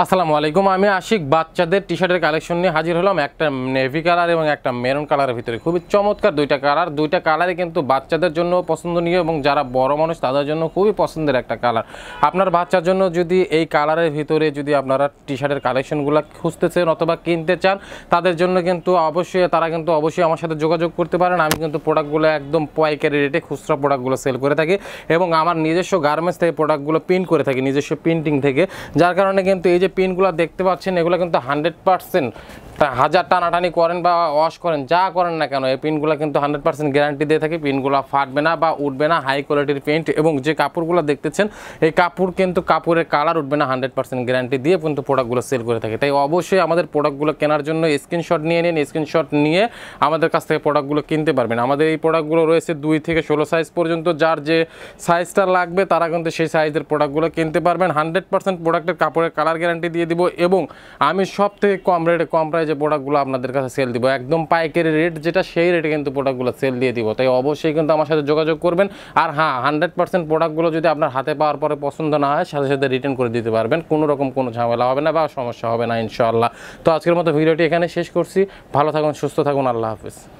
আসসালামু আলাইকুম আমি আশিক বাচ্চাদের টি শার্টের কালেকশন নিয়ে হাজির হলাম একটা নেভি কালার এবং একটা মেরুন কালারের ভিতরে খুবই চমৎকার দুইটা কালার দুইটা কালারই কিন্তু বাচ্চাদের জন্য পছন্দনীয় এবং যারা বড় মানুষ তাদের জন্য খুবই পছন্দের একটা কালার আপনার বাচ্চার জন্য যদি এই কালারের ভিতরে যদি আপনারা টি শার্টের কালেকশনগুলো খুঁজতে চান অথবা কিনতে চান তাদের জন্য কিন্তু অবশ্যই তারা কিন্তু অবশ্যই আমার সাথে যোগাযোগ করতে পারেন আমি কিন্তু প্রোডাক্টগুলো একদম পয়কারি রেটে খুচরা প্রোডাক্টগুলো সেল করে থাকি এবং আমার নিজস্ব গার্মেন্টস থেকে প্রোডাক্টগুলো প্রিন্ট করে থাকি নিজস্ব প্রিন্টিং থেকে যার কারণে কিন্তু এই যে পিনগুলো দেখতে পাচ্ছেন এগুলো কিন্তু হান্ড্রেড পার্সেন্ট হাজার টানাটানি করেন বা ওয়াশ করেন যা করেন না কেন এই পিনগুলো কিন্তু হান্ড্রেড পার্সেন্ট গ্যারান্টি দিয়ে থাকে পিনগুলো ফাটবে না বা উঠবে না হাই কোয়ালিটির পেন্ট এবং যে কাপড়গুলো দেখতেছেন এই কাপড় কিন্তু কাপড়ের কালার উঠবে না হান্ড্রেড পার্সেন্ট গ্যারান্টি দিয়ে কিন্তু প্রোডাক্টগুলো সেল করে থাকে তাই অবশ্যই আমাদের প্রোডাক্টগুলো কেনার জন্য স্ক্রিনশট নিয়ে নিন স্ক্রিনশট নিয়ে আমাদের কাছ থেকে প্রোডাক্টগুলো কিনতে পারবেন আমাদের এই প্রোডাক্টগুলো রয়েছে দুই থেকে ষোলো সাইজ পর্যন্ত যার যে সাইজটা লাগবে তারা কিন্তু সেই সাইজের প্রোডাক্টগুলো কিনতে পারবেন হান্ড্রেড পার্সেন্ট প্রোডাক্টের কাপড়ের কালার গ্যারান্টি দিয়ে দিব এবং আমি সব থেকে কম রেটে কম প্রাইজে যে প্রোডাক্টগুলো আপনাদের কাছে সেল দিব একদম পাইকারি রেট যেটা সেই রেটে কিন্তু প্রোডাক্টগুলো সেল দিয়ে দিব তাই অবশ্যই কিন্তু আমার সাথে যোগাযোগ করবেন আর হ্যাঁ হান্ড্রেড পার্সেন্ট প্রোডাক্টগুলো যদি আপনার হাতে পাওয়ার পরে পছন্দ না হয় সাথে সাথে রিটার্ন করে দিতে পারবেন কোনো রকম কোনো ঝামেলা হবে না বা সমস্যা হবে না ইনশাআল্লাহ তো আজকের মতো ভিডিওটি এখানে শেষ করছি ভালো থাকুন সুস্থ থাকুন আল্লাহ হাফিজ